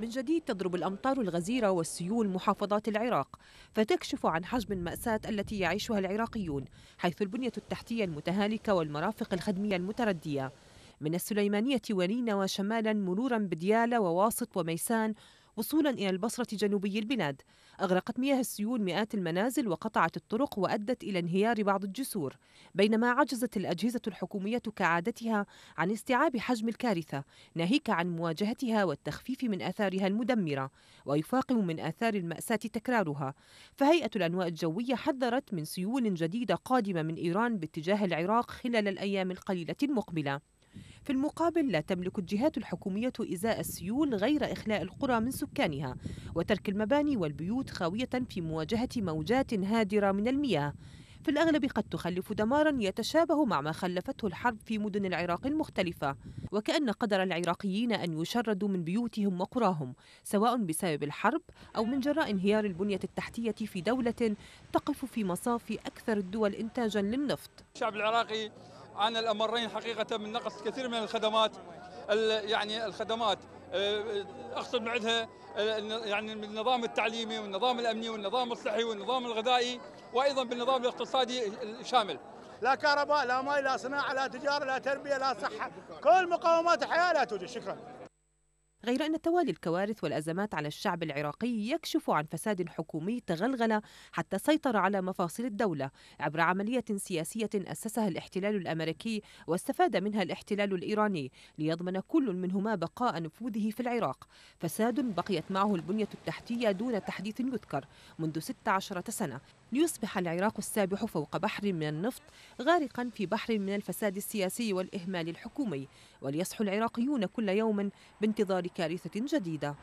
من جديد تضرب الأمطار الغزيرة والسيول محافظات العراق فتكشف عن حجم المأساة التي يعيشها العراقيون حيث البنية التحتية المتهالكة والمرافق الخدمية المتردية من السليمانية ولينا وشمالا مرورا بديالة وواسط وميسان وصولا إلى البصرة جنوبي البلاد أغرقت مياه السيول مئات المنازل وقطعت الطرق وأدت إلى انهيار بعض الجسور بينما عجزت الأجهزة الحكومية كعادتها عن استيعاب حجم الكارثة ناهيك عن مواجهتها والتخفيف من آثارها المدمرة ويفاقم من آثار المأساة تكرارها فهيئة الأنواء الجوية حذرت من سيول جديدة قادمة من إيران باتجاه العراق خلال الأيام القليلة المقبلة في المقابل لا تملك الجهات الحكومية إزاء السيول غير إخلاء القرى من سكانها وترك المباني والبيوت خاوية في مواجهة موجات هادرة من المياه في الأغلب قد تخلف دمارا يتشابه مع ما خلفته الحرب في مدن العراق المختلفة وكأن قدر العراقيين أن يشردوا من بيوتهم وقراهم سواء بسبب الحرب أو من جراء انهيار البنية التحتية في دولة تقف في مصاف أكثر الدول إنتاجا للنفط الشعب العراقي عن الامرين حقيقه من نقص كثير من الخدمات يعني الخدمات أه، اقصد بعدها أه، يعني النظام التعليمي والنظام الامني والنظام الصحي والنظام الغذائي وايضا بالنظام الاقتصادي الشامل. لا كهرباء لا ماء لا صناعه لا تجاره لا تربيه لا صحه كل مقومات الحياه لا توجد شكرا. غير أن توالي الكوارث والأزمات على الشعب العراقي يكشف عن فساد حكومي تغلغل حتى سيطر على مفاصل الدولة عبر عملية سياسية أسسها الاحتلال الأمريكي واستفاد منها الاحتلال الإيراني ليضمن كل منهما بقاء نفوذه في العراق فساد بقيت معه البنية التحتية دون تحديث يذكر منذ 16 سنة ليصبح العراق السابح فوق بحر من النفط غارقا في بحر من الفساد السياسي والإهمال الحكومي وليصحو العراقيون كل يوم بانتظار بكارثة جديدة